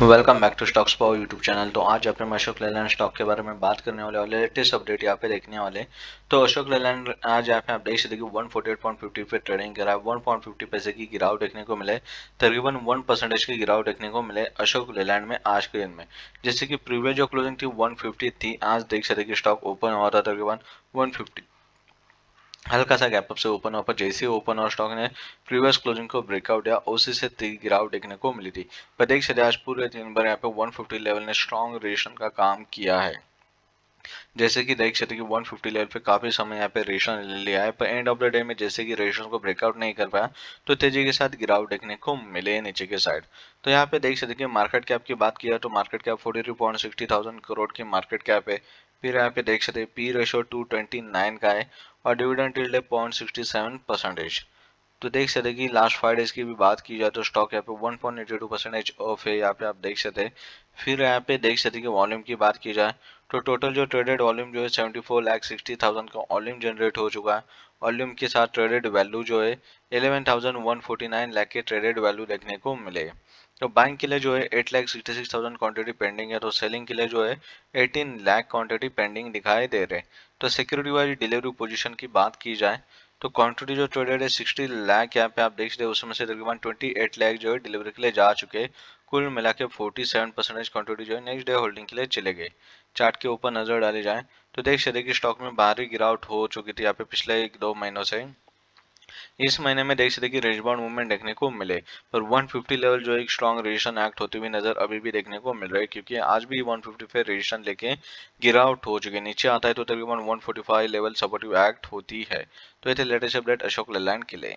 welcome back to stocks power YouTube channel तो आज अपने अशोक लेलैंड स्टॉक के बारे में बात करने वाले और लेटेस्ट अपडेट यहाँ पे देखने वाले तो अशोक लेलैंड आज यहाँ पे आप देख सकते one forty eight point fifty पे ट्रेडिंग करा वन पॉइंट फिफ्टी पैसे की गिरावट देखने को मिले तकरीबन वन परसेंटेज की गिरावट देखने को मिले अशोक लेलैंड में आज के दिन में जैसे कि प्रीवियस जो क्लोजिंग थी वन फिफ्टी थी आज देख सकते कि स्टॉक ओपन हो रहा था तकरीबन वन फिफ्टी हल्का सा गैप अप से ओपन ऑफर जैसे ओपन और स्टॉक ने प्रीवियस क्लोजिंग को ब्रेकआउट या उसी से तीन गिरावट देखने को मिली थी देख सकते आज पूरे दिन भर यहाँ पे 150 लेवल ने स्ट्रॉन्ग रिएक्शन का काम किया है जैसे कि देख सकते कि 150 लेवल पे काफ़ी समय यहाँ पे रेशन ले लिया है पर एंड ऑफ द डे में जैसे कि रेशन को ब्रेकआउट नहीं कर पाया तो तेजी के साथ गिरावट देखने को मिले नीचे के साइड तो यहाँ पे देख सकते कि मार्केट कैप की बात किया तो market cap forty three point sixty thousand crore की मार्केट कैप है फिर यहाँ पे देख सकते P ratio two twenty nine का है और डिविडेंट है पॉइंट सिक्सटी सेवन परसेंटेज तो देख सकते कि लास्ट फाइव डेज की भी बात की जाए तो स्टॉक यहाँ पे one point eighty two percentage off है यहाँ पे आप देख सकते फिर यहाँ पे देख सकते कि वॉल्यूम की बात की जाए तो टोटल जो ट्रेडेड वॉल्यूम जो है seventy four lakh sixty thousand का वॉल्यूम जनरेट हो चुका है वॉल्यूम के साथ ट्रेडेड वैल्यू जो है eleven thousand one forty nine lakh के ट्रेडेड वैल्यू देखने को मिले तो बाइंग के लिए जो है eight lakh sixty six thousand quantity pending है तो सेलिंग के लिए जो है एटीन लैख क्वान्टिटी पेंडिंग दिखाई दे रहे तो सिक्योरिटी वाइज डिलीवरी पोजिशन की बात की जाए तो क्वांटिटी जो ट्रेडेड है सिक्सटी लैक यहाँ पे आप देख सकते हैं उसमें से तकरीबन एट लैक जो है डिलीवरी के लिए जा चुके हैं कुल मिला के फोर्टी सेवन परसेंटेज क्वान्टिटी जो है नेक्स्ट डे होल्डिंग के लिए चले गए चार्ट के ऊपर नज़र डाली जाए तो देख सकते कि स्टॉक में बाहरी गिरावट हो चुकी थी यहाँ पे पिछले एक दो महीनों से इस महीने में देख सकते कि रेजबाउंड मूवमेंट देखने को मिले पर 150 लेवल जो एक स्ट्रॉन्ग रेजिस्टेंस एक्ट होती हुई नजर अभी भी देखने को मिल रहा है क्योंकि आज भी 150 फाइव रेजिस्टेंस लेके गिरावट हो चुकी है नीचे आता है तो तकरीबन 145 लेवल सपोर्टिव एक्ट होती है तो ये थे लेटेस्ट अपडेट अशोक लेलैंड के लिए